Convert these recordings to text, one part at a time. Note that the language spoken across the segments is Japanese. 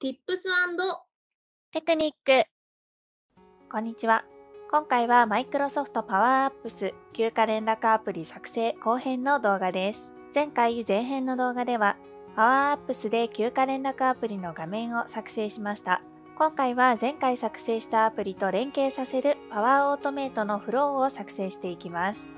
Tips& テクニックこんにちは今回は Microsoft Power Apps 旧カレンアプリ作成後編の動画です前回前編の動画では Power Apps で休暇連絡アプリの画面を作成しました今回は前回作成したアプリと連携させる Power Automate のフローを作成していきます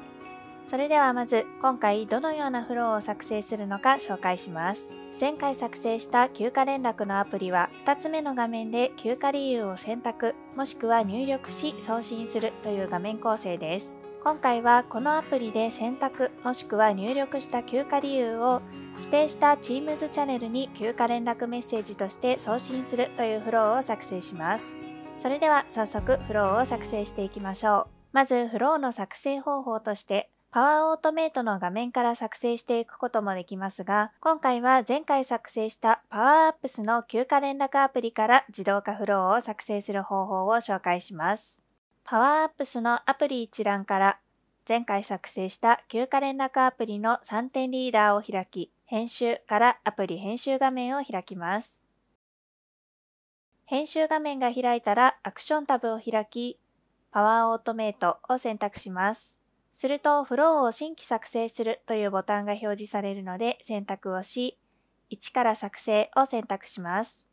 それではまず今回どのようなフローを作成するのか紹介します。前回作成した休暇連絡のアプリは2つ目の画面で休暇理由を選択もしくは入力し送信するという画面構成です。今回はこのアプリで選択もしくは入力した休暇理由を指定した Teams チャンネルに休暇連絡メッセージとして送信するというフローを作成します。それでは早速フローを作成していきましょう。まずフローの作成方法としてパワーオートメイトの画面から作成していくこともできますが、今回は前回作成したパワーアップスの休暇連絡アプリから自動化フローを作成する方法を紹介します。パワーアップスのアプリ一覧から前回作成した休暇連絡アプリの3点リーダーを開き、編集からアプリ編集画面を開きます。編集画面が開いたらアクションタブを開き、パワーオートメイトを選択します。すると、フローを新規作成するというボタンが表示されるので選択をし、1から作成を選択します。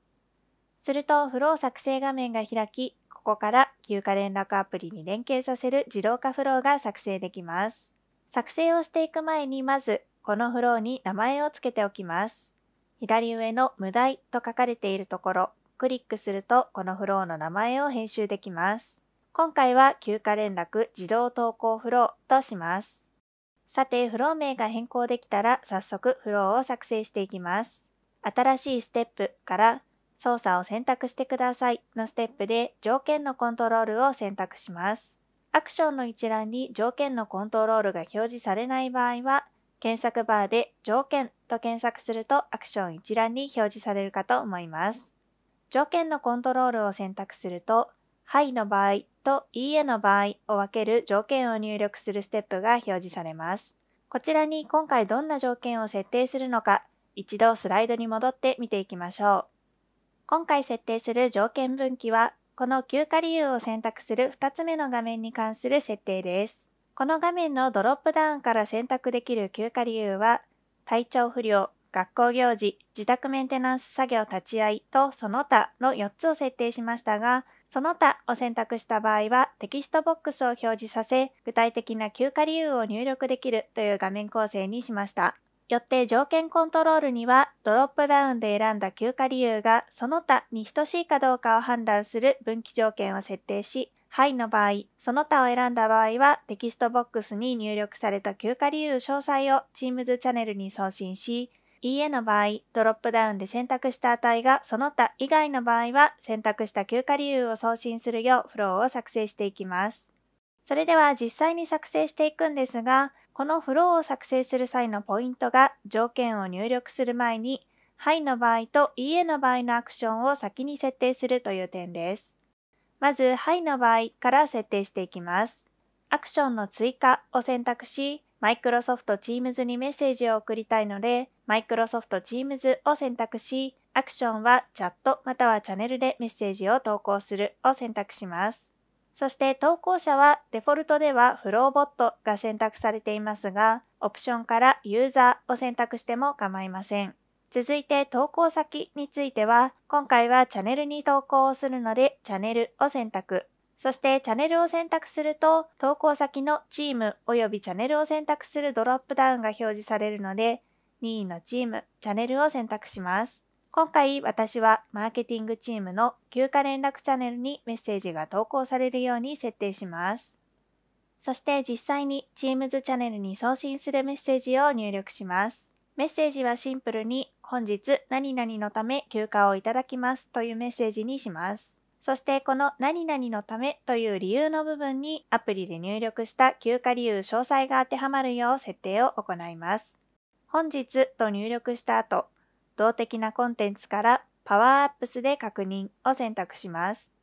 すると、フロー作成画面が開き、ここから休暇連絡アプリに連携させる自動化フローが作成できます。作成をしていく前に、まず、このフローに名前を付けておきます。左上の無題と書かれているところ、クリックするとこのフローの名前を編集できます。今回は休暇連絡自動投稿フローとします。さて、フロー名が変更できたら早速フローを作成していきます。新しいステップから操作を選択してくださいのステップで条件のコントロールを選択します。アクションの一覧に条件のコントロールが表示されない場合は、検索バーで条件と検索するとアクション一覧に表示されるかと思います。条件のコントロールを選択すると、はいの場合といいえの場合を分ける条件を入力するステップが表示されます。こちらに今回どんな条件を設定するのか、一度スライドに戻って見ていきましょう。今回設定する条件分岐は、この休暇理由を選択する2つ目の画面に関する設定です。この画面のドロップダウンから選択できる休暇理由は、体調不良、学校行事、自宅メンテナンス作業立ち会いとその他の4つを設定しましたが、その他を選択した場合はテキストボックスを表示させ、具体的な休暇理由を入力できるという画面構成にしました。よって条件コントロールにはドロップダウンで選んだ休暇理由がその他に等しいかどうかを判断する分岐条件を設定し、はいの場合、その他を選んだ場合はテキストボックスに入力された休暇理由詳細を Teams チャンネルに送信し、EA の場合、ドロップダウンで選択した値がその他以外の場合は、選択した休暇理由を送信するようフローを作成していきます。それでは実際に作成していくんですが、このフローを作成する際のポイントが、条件を入力する前に、はいの場合といいえの場合のアクションを先に設定するという点です。まず、はいの場合から設定していきます。アクションの追加を選択し、Microsoft Teams にメッセージを送りたいので、Microsoft Teams を選択し、アクションはチャットまたはチャンネルでメッセージを投稿するを選択します。そして投稿者はデフォルトではフローボットが選択されていますが、オプションからユーザーを選択しても構いません。続いて投稿先については、今回はチャンネルに投稿をするので、チャンネルを選択。そしてチャンネルを選択すると、投稿先のチーム及びチャンネルを選択するドロップダウンが表示されるので、任意のチーム、チャンネルを選択します。今回私はマーケティングチームの休暇連絡チャンネルにメッセージが投稿されるように設定します。そして実際に Teams チャンネルに送信するメッセージを入力します。メッセージはシンプルに本日何々のため休暇をいただきますというメッセージにします。そしてこの何々のためという理由の部分にアプリで入力した休暇理由詳細が当てはまるよう設定を行います。本日と入力した後、動的なコンテンツからパワーアップスで確認を選択します。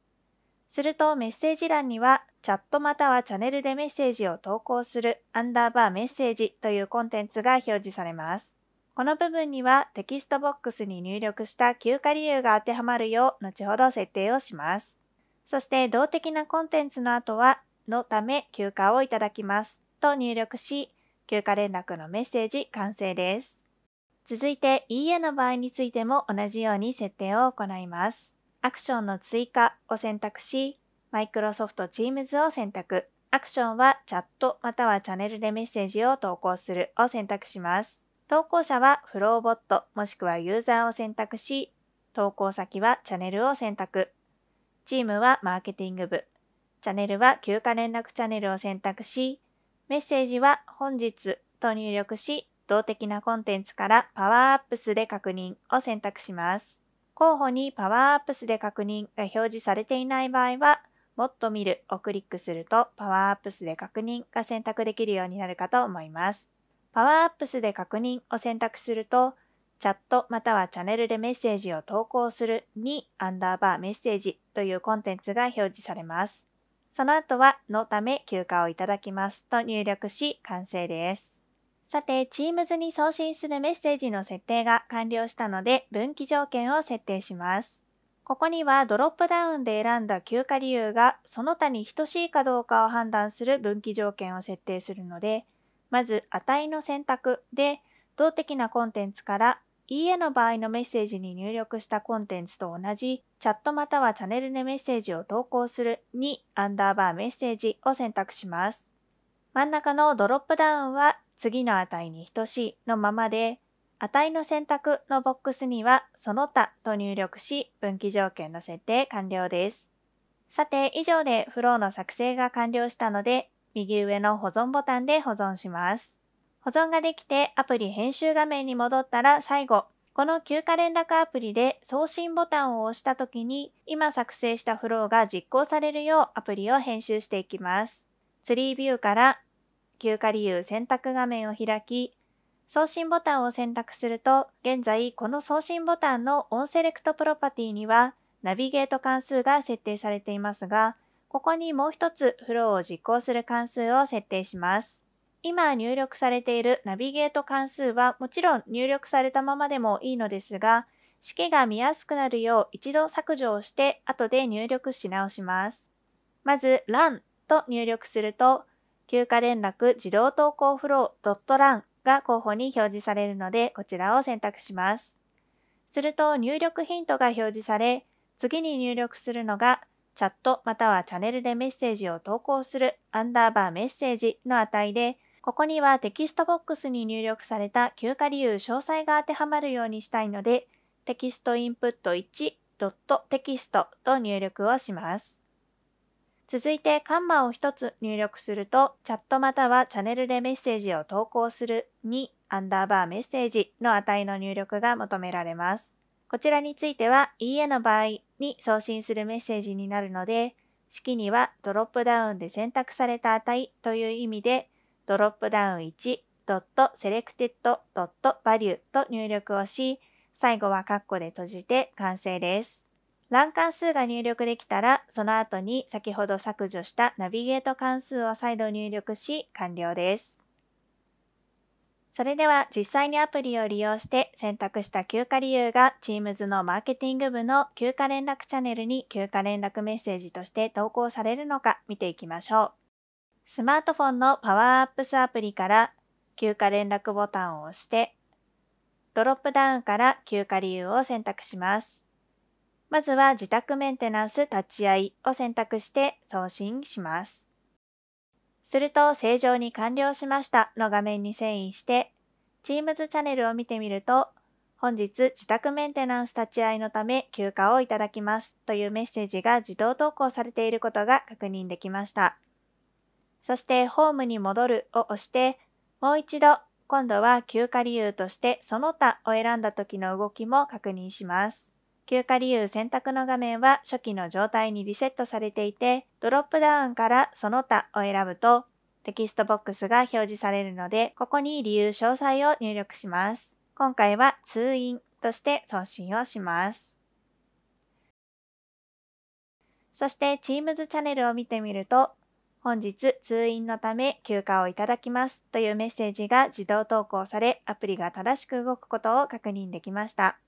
するとメッセージ欄にはチャットまたはチャンネルでメッセージを投稿するアンダーバーメッセージというコンテンツが表示されます。この部分にはテキストボックスに入力した休暇理由が当てはまるよう後ほど設定をします。そして動的なコンテンツの後はのため休暇をいただきますと入力し休暇連絡のメッセージ完成です。続いて、いいえの場合についても同じように設定を行います。アクションの追加を選択し、Microsoft Teams を選択。アクションはチャットまたはチャンネルでメッセージを投稿するを選択します。投稿者はフローボットもしくはユーザーを選択し、投稿先はチャンネルを選択。チームはマーケティング部。チャンネルは休暇連絡チャンネルを選択し、メッセージは本日と入力し、動的なコンテンツからパワーアップスで確認を選択します。候補にパワーアップスで確認が表示されていない場合は、もっと見るをクリックするとパワーアップスで確認が選択できるようになるかと思います。パワーアップスで確認を選択すると、チャットまたはチャンネルでメッセージを投稿するにアンダーバーメッセージというコンテンツが表示されます。その後はのため休暇をいただきますと入力し完成です。さて、Teams に送信するメッセージの設定が完了したので分岐条件を設定します。ここにはドロップダウンで選んだ休暇理由がその他に等しいかどうかを判断する分岐条件を設定するので、まず値の選択で動的なコンテンツから EA の場合のメッセージに入力したコンテンツと同じ、チャットまたはチャンネルでメッセージを投稿するにアンダーバーメッセージを選択します。真ん中のドロップダウンは次の値に等しいのままで、値の選択のボックスにはその他と入力し、分岐条件の設定完了です。さて、以上でフローの作成が完了したので、右上の保存ボタンで保存します。保存ができてアプリ編集画面に戻ったら最後、この休暇連絡アプリで送信ボタンを押した時に今作成したフローが実行されるようアプリを編集していきます。ツリービューから休暇理由選択画面を開き、送信ボタンを選択すると、現在この送信ボタンのオンセレクトプロパティにはナビゲート関数が設定されていますが、ここにもう一つフローを実行する関数を設定します。今入力されているナビゲート関数はもちろん入力されたままでもいいのですが、式が見やすくなるよう一度削除をして後で入力し直します。まず run と入力すると、休暇連絡自動投稿フロー .run が候補に表示されるのでこちらを選択します。すると入力ヒントが表示され、次に入力するのがチャットまたはチャンネルでメッセージを投稿するアンダーバーメッセージの値で、ここにはテキストボックスに入力された休暇理由詳細が当てはまるようにしたいので、テキストインプット 1.text と入力をします。続いてカンマを1つ入力すると、チャットまたはチャンネルでメッセージを投稿するにアンダーバーメッセージの値の入力が求められます。こちらについては、いいえの場合に送信するメッセージになるので、式にはドロップダウンで選択された値という意味で、ドロップダウン1セレクテッドドットバリューと入力をし、最後はカッコで閉じて完成です。欄関数が入力できたら、その後に先ほど削除したナビゲート関数を再度入力し、完了です。それでは実際にアプリを利用して選択した休暇理由が Teams のマーケティング部の休暇連絡チャンネルに休暇連絡メッセージとして投稿されるのか見ていきましょう。スマートフォンのパワーアップスアプリから休暇連絡ボタンを押して、ドロップダウンから休暇理由を選択します。まずは自宅メンテナンス立ち会いを選択して送信します。すると正常に完了しましたの画面に遷移して、Teams チャンネルを見てみると、本日自宅メンテナンス立ち会いのため休暇をいただきますというメッセージが自動投稿されていることが確認できました。そしてホームに戻るを押して、もう一度、今度は休暇理由としてその他を選んだ時の動きも確認します。休暇理由選択の画面は初期の状態にリセットされていて、ドロップダウンからその他を選ぶと、テキストボックスが表示されるので、ここに理由詳細を入力します。今回は通院として送信をします。そして Teams チャンネルを見てみると、本日通院のため休暇をいただきますというメッセージが自動投稿され、アプリが正しく動くことを確認できました。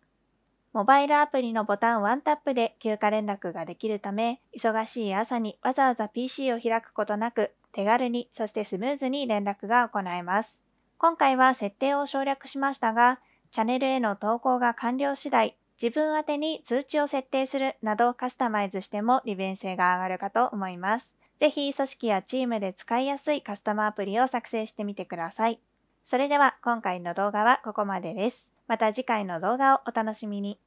モバイルアプリのボタンワンタップで休暇連絡ができるため、忙しい朝にわざわざ PC を開くことなく、手軽に、そしてスムーズに連絡が行えます。今回は設定を省略しましたが、チャンネルへの投稿が完了次第、自分宛に通知を設定するなどカスタマイズしても利便性が上がるかと思います。ぜひ組織やチームで使いやすいカスタムアプリを作成してみてください。それでは今回の動画はここまでです。また次回の動画をお楽しみに。